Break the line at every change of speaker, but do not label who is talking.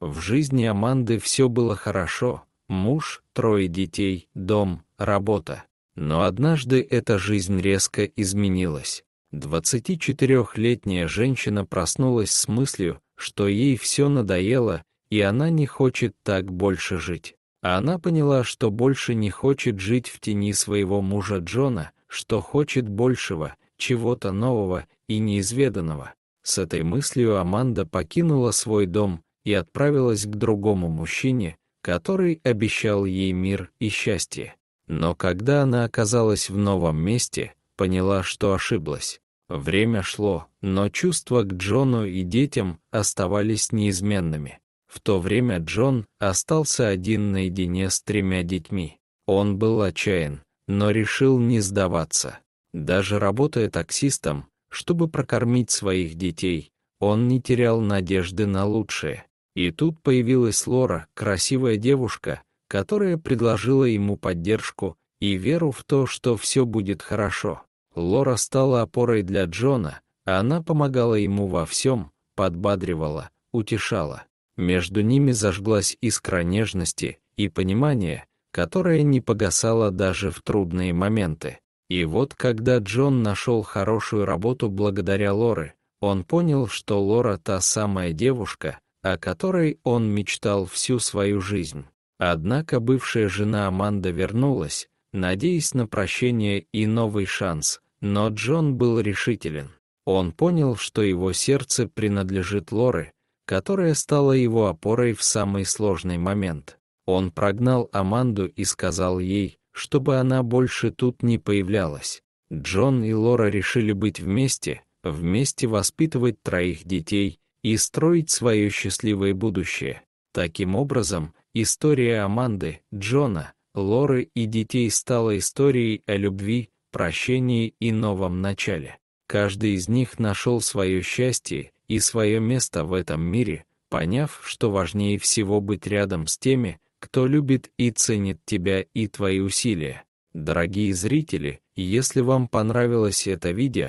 В жизни Аманды все было хорошо, муж, трое детей, дом, работа. Но однажды эта жизнь резко изменилась. 24-летняя женщина проснулась с мыслью, что ей все надоело, и она не хочет так больше жить. А она поняла, что больше не хочет жить в тени своего мужа Джона, что хочет большего, чего-то нового и неизведанного. С этой мыслью Аманда покинула свой дом, и отправилась к другому мужчине, который обещал ей мир и счастье. Но когда она оказалась в новом месте, поняла, что ошиблась. Время шло, но чувства к Джону и детям оставались неизменными. В то время Джон остался один наедине с тремя детьми. Он был отчаян, но решил не сдаваться. Даже работая таксистом, чтобы прокормить своих детей, он не терял надежды на лучшее. И тут появилась Лора, красивая девушка, которая предложила ему поддержку и веру в то, что все будет хорошо. Лора стала опорой для Джона, а она помогала ему во всем, подбадривала, утешала. Между ними зажглась искра нежности и понимания, которая не погасала даже в трудные моменты. И вот когда Джон нашел хорошую работу благодаря Лоре, он понял, что Лора та самая девушка, о которой он мечтал всю свою жизнь. Однако бывшая жена Аманда вернулась, надеясь на прощение и новый шанс, но Джон был решителен. Он понял, что его сердце принадлежит Лоре, которая стала его опорой в самый сложный момент. Он прогнал Аманду и сказал ей, чтобы она больше тут не появлялась. Джон и Лора решили быть вместе, вместе воспитывать троих детей и строить свое счастливое будущее. Таким образом, история Аманды, Джона, Лоры и детей стала историей о любви, прощении и новом начале. Каждый из них нашел свое счастье и свое место в этом мире, поняв, что важнее всего быть рядом с теми, кто любит и ценит тебя и твои усилия. Дорогие зрители, если вам понравилось это видео,